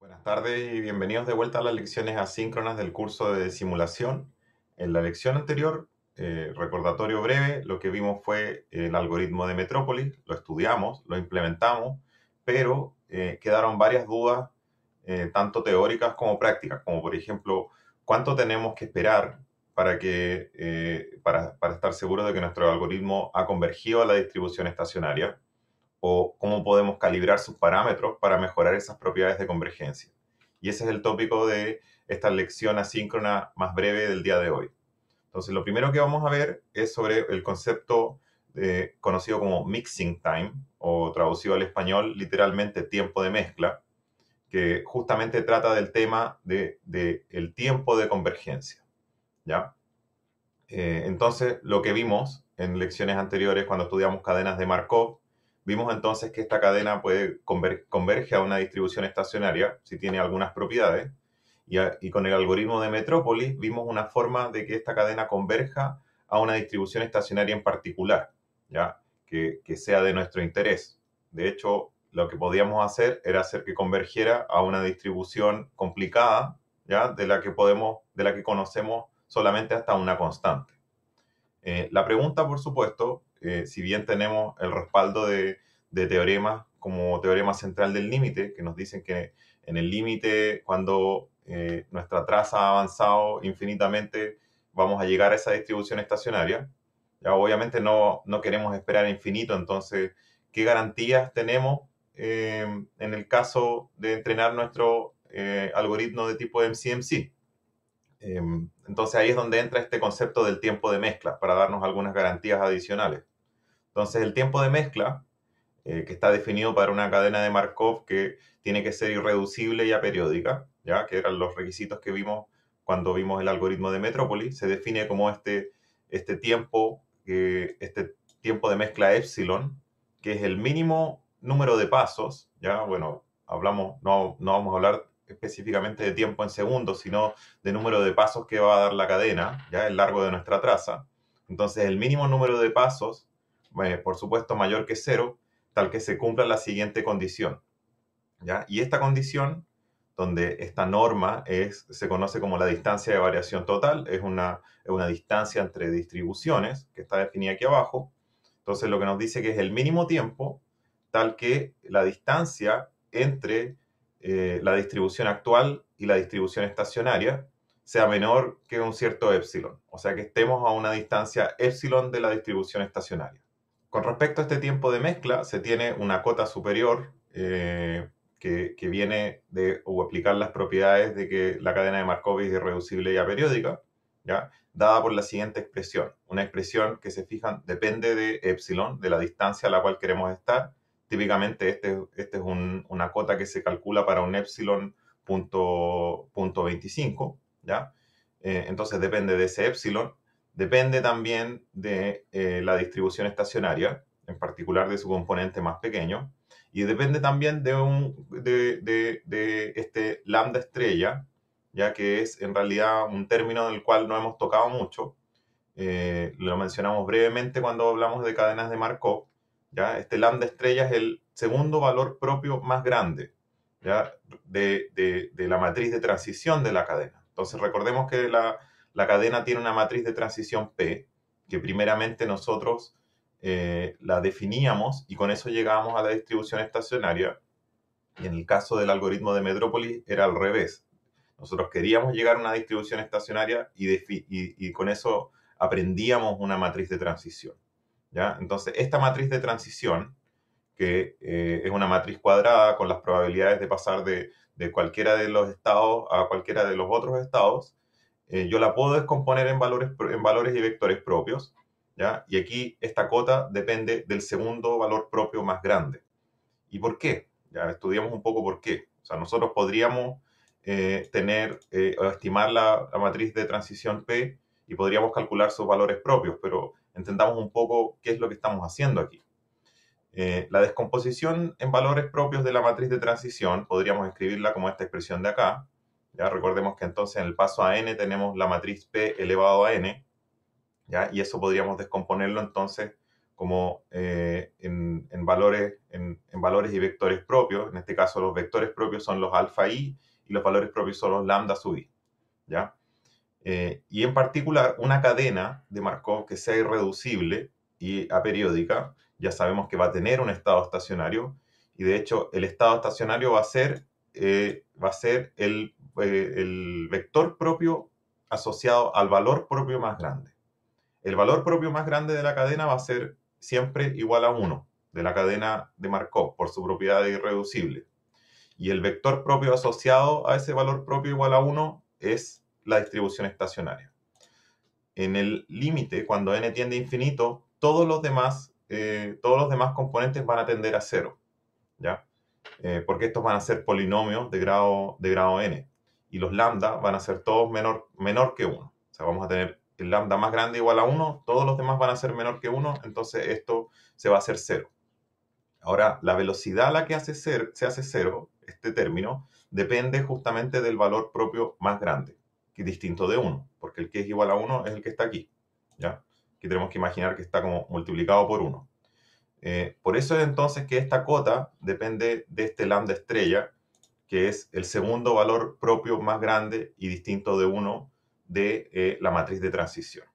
Buenas tardes y bienvenidos de vuelta a las lecciones asíncronas del curso de simulación. En la lección anterior, eh, recordatorio breve, lo que vimos fue el algoritmo de Metrópolis, lo estudiamos, lo implementamos, pero eh, quedaron varias dudas, eh, tanto teóricas como prácticas, como por ejemplo, cuánto tenemos que esperar para, que, para, para estar seguros de que nuestro algoritmo ha convergido a la distribución estacionaria o cómo podemos calibrar sus parámetros para mejorar esas propiedades de convergencia. Y ese es el tópico de esta lección asíncrona más breve del día de hoy. Entonces, lo primero que vamos a ver es sobre el concepto eh, conocido como mixing time, o traducido al español literalmente tiempo de mezcla, que justamente trata del tema del de, el tiempo de convergencia. ¿ya? Eh, entonces, lo que vimos en lecciones anteriores cuando estudiamos cadenas de Markov Vimos entonces que esta cadena puede converge a una distribución estacionaria si tiene algunas propiedades. Y, con el algoritmo de Metrópolis vimos una forma de que esta cadena converja a una distribución estacionaria en particular, ¿ya? Que, sea de nuestro interés. De hecho, lo que podíamos hacer era hacer que convergiera a una distribución complicada, ¿ya? De la que podemos, de la que conocemos solamente hasta una constante. Eh, la pregunta, por supuesto, eh, si bien tenemos el respaldo de, teoremas como teorema central del límite, que nos dicen que en el límite, cuando eh, nuestra traza ha avanzado infinitamente, vamos a llegar a esa distribución estacionaria. Ya obviamente no, queremos esperar infinito, entonces, ¿qué garantías tenemos en el caso de entrenar nuestro algoritmo de tipo MCMC? Em, entonces ahí es donde entra este concepto del tiempo de mezcla para darnos algunas garantías adicionales. Entonces el tiempo de mezcla, eh, que está definido para una cadena de Markov que tiene que ser irreducible y aperiódica, ¿ya? que eran los requisitos que vimos cuando vimos el algoritmo de Metrópolis, se define como este, este tiempo, este tiempo de mezcla epsilon, que es el mínimo número de pasos, ya, bueno, hablamos, no vamos a hablar específicamente de tiempo en segundos, sino de número de pasos que va a dar la cadena, ya el largo de nuestra traza. Entonces, el mínimo número de pasos, eh, por supuesto, mayor que cero, tal que se cumpla la siguiente condición. ¿ya? Y esta condición, donde esta norma es, se conoce como la distancia de variación total, es una, es una distancia entre distribuciones, que está definida aquí abajo. Entonces, lo que nos dice que es el mínimo tiempo, tal que la distancia entre eh, la distribución actual y la distribución estacionaria sea menor que un cierto epsilon, o sea que estemos a una distancia epsilon de la distribución estacionaria. Con respecto a este tiempo de mezcla, se tiene una cota superior eh, que, viene de aplicar las propiedades de que la cadena de Markov es irreducible y aperiódica, ¿ya? dada por la siguiente expresión. Una expresión que se fijan depende de epsilon, de la distancia a la cual queremos estar, típicamente este, este es una cota que se calcula para un epsilon 25, ¿ya? Eh, entonces depende de ese epsilon, depende también de eh, la distribución estacionaria, en particular de su componente más pequeño, y depende también de, un, de, este lambda estrella, ya que es en realidad un término del cual no hemos tocado mucho. Eh, lo mencionamos brevemente cuando hablamos de cadenas de Markov, ¿ya? Este lambda estrella es el segundo valor propio más grande De, la matriz de transición de la cadena. Entonces recordemos que la, cadena tiene una matriz de transición P, que primeramente nosotros eh, la definíamos y con eso llegábamos a la distribución estacionaria. Y en el caso del algoritmo de Metrópolis era al revés. Nosotros queríamos llegar a una distribución estacionaria y con eso aprendíamos una matriz de transición. ¿ya? Entonces, esta matriz de transición, que eh, es una matriz cuadrada con las probabilidades de pasar de, cualquiera de los estados a cualquiera de los otros estados, eh, yo la puedo descomponer en valores, en valores y vectores propios, ¿ya? Y aquí esta cota depende del segundo valor propio más grande. ¿Y por qué? Ya estudiamos un poco por qué. O sea, nosotros podríamos eh, tener o estimar la matriz de transición P y podríamos calcular sus valores propios, pero entendamos un poco qué es lo que estamos haciendo aquí. Eh, la descomposición en valores propios de la matriz de transición podríamos escribirla como esta expresión de acá. ¿ya? Recordemos que entonces en el paso a n tenemos la matriz P elevado a n, ¿ya? y eso podríamos descomponerlo entonces como eh, en, valores, en, en, valores y vectores propios. En este caso los vectores propios son los alfa i y los valores propios son los lambda sub i. ¿ya? Eh, y en particular una cadena de Markov que sea irreducible y aperiódica, ya sabemos que va a tener un estado estacionario, y de hecho el estado estacionario va a ser, eh, va a ser eh, el, vector propio asociado al valor propio más grande. El valor propio más grande de la cadena va a ser siempre igual a 1 de la cadena de Markov por su propiedad irreducible. Y el vector propio asociado a ese valor propio igual a 1 es la distribución estacionaria. En el límite, cuando n tiende a infinito, todos los demás, eh, todos los demás componentes van a tender a cero, ¿ya? Eh, porque estos van a ser polinomios de grado, de grado n. Y los lambda van a ser todos menor, menor que 1. O sea, vamos a tener el lambda más grande igual a 1, todos los demás van a ser menor que 1, entonces esto se va a hacer cero Ahora, la velocidad a la que hace ser, se hace cero este término, depende justamente del valor propio más grande distinto de 1, porque el que es igual a 1 es el que está aquí, ¿ya? Que tenemos que imaginar que está como multiplicado por 1. Eh, por eso es entonces que esta cota depende de este lambda estrella, que es el segundo valor propio más grande y distinto de 1 de eh, la matriz de transición.